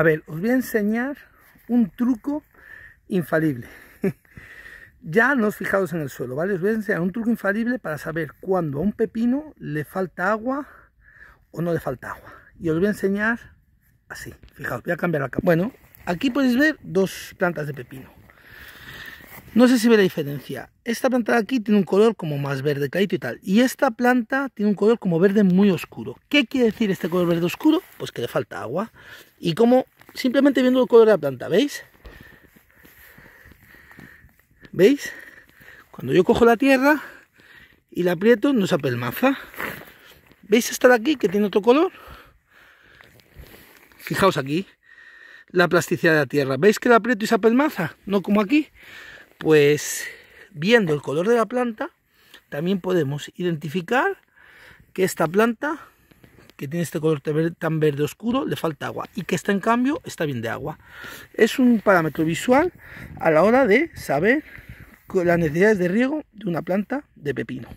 A ver, os voy a enseñar un truco infalible. ya no os fijados en el suelo, ¿vale? Os voy a enseñar un truco infalible para saber cuándo a un pepino le falta agua o no le falta agua. Y os voy a enseñar así. Fijaos, voy a cambiar la Bueno, aquí podéis ver dos plantas de pepino. No sé si ve la diferencia. Esta planta de aquí tiene un color como más verde clarito y tal. Y esta planta tiene un color como verde muy oscuro. ¿Qué quiere decir este color verde oscuro? Pues que le falta agua. Y como simplemente viendo el color de la planta, ¿veis? ¿Veis? Cuando yo cojo la tierra y la aprieto, no se apelmaza. ¿Veis esta de aquí que tiene otro color? Fijaos aquí. La plasticidad de la tierra. ¿Veis que la aprieto y se apelmaza? No como aquí pues viendo el color de la planta, también podemos identificar que esta planta, que tiene este color tan verde oscuro, le falta agua y que esta en cambio está bien de agua. Es un parámetro visual a la hora de saber las necesidades de riego de una planta de pepino.